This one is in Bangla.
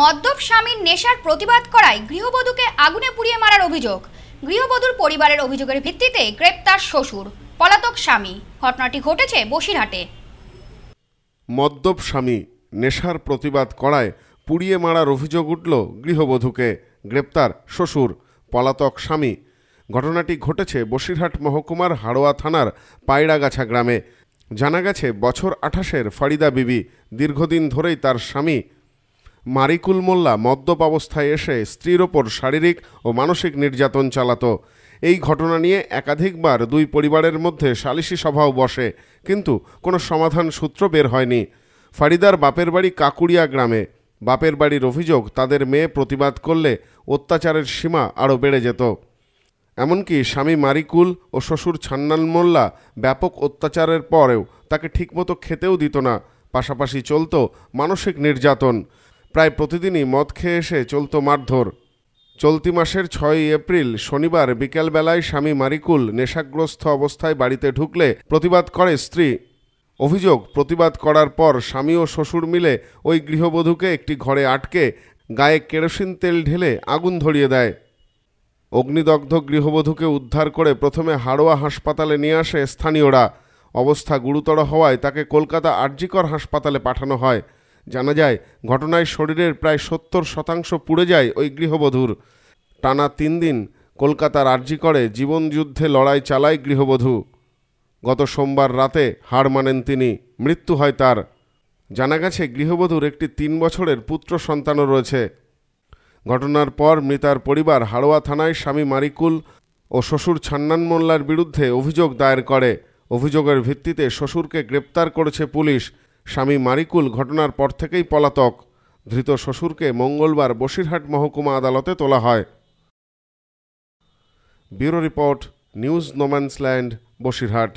মদ্যপ স্বামীর নেশার প্রতিবাদ করায় গৃহবধূকে আগুনে পুড়িয়ে মারার অভিযোগ গৃহবধূর পরিবারের অভিযোগের ভিত্তিতে গ্রেপ্তার শ্বশুর পলাতক স্বামী ঘটনাটি ঘটেছে বসিরহাটে মদ্যপ স্বামী নেশার প্রতিবাদ করায় পুড়িয়ে মারার অভিযোগ উঠল গৃহবধূকে গ্রেপ্তার শ্বশুর পলাতক স্বামী ঘটনাটি ঘটেছে বসিরহাট মহকুমার হাড়োয়া থানার পায়রাগাছা গ্রামে জানা গেছে বছর আঠাশের ফারিদা বিবি দীর্ঘদিন ধরেই তার স্বামী মারিকুল মোল্লা মদ্যপ অবস্থায় এসে স্ত্রীর ওপর শারীরিক ও মানসিক নির্যাতন চালাত এই ঘটনা নিয়ে একাধিকবার দুই পরিবারের মধ্যে সালিশি সভাও বসে কিন্তু কোনো সমাধান সূত্র বের হয়নি ফারিদার বাপের বাড়ি কাকুড়িয়া গ্রামে বাপের বাড়ির অভিযোগ তাদের মেয়ে প্রতিবাদ করলে অত্যাচারের সীমা আরও বেড়ে যেত এমনকি স্বামী মারিকুল ও শ্বশুর ছান্নাল মোল্লা ব্যাপক অত্যাচারের পরেও তাকে ঠিকমতো খেতেও দিত না পাশাপাশি চলত মানসিক নির্যাতন প্রায় প্রতিদিনই মদ খেয়ে এসে চলত মারধর চলতি মাসের ছয়ই এপ্রিল শনিবার বিকেলবেলায় স্বামী মারিকুল নেশাগ্রস্ত অবস্থায় বাড়িতে ঢুকলে প্রতিবাদ করে স্ত্রী অভিযোগ প্রতিবাদ করার পর স্বামী ও শ্বশুর মিলে ওই গৃহবধূকে একটি ঘরে আটকে গায়ে কেরোসিন তেল ঢেলে আগুন ধরিয়ে দেয় অগ্নিদগ্ধ গৃহবধূকে উদ্ধার করে প্রথমে হাড়োয়া হাসপাতালে নিয়ে আসে স্থানীয়রা অবস্থা গুরুতর হওয়ায় তাকে কলকাতা আরজিকর হাসপাতালে পাঠানো হয় জানা যায় ঘটনায় শরীরের প্রায় সত্তর শতাংশ পুড়ে যায় ওই গৃহবধূর টানা তিন দিন কলকাতার আর্জি করে জীবনযুদ্ধে লড়াই চালায় গৃহবধূ গত সোমবার রাতে হার মানেন তিনি মৃত্যু হয় তার জানা গেছে গৃহবধূর একটি তিন বছরের পুত্র সন্তানও রয়েছে ঘটনার পর মৃতার পরিবার হাড়োয়া থানায় স্বামী মারিকুল ও শ্বশুর ছান্নান মোল্লার বিরুদ্ধে অভিযোগ দায়ের করে অভিযোগের ভিত্তিতে শ্বশুরকে গ্রেপ্তার করেছে পুলিশ স্বামী মারিকুল ঘটনার পর থেকেই পলাতক ধৃত শ্বশুরকে মঙ্গলবার বসিরহাট মহকুমা আদালতে তোলা হয় bureau report news no man's land Basirhat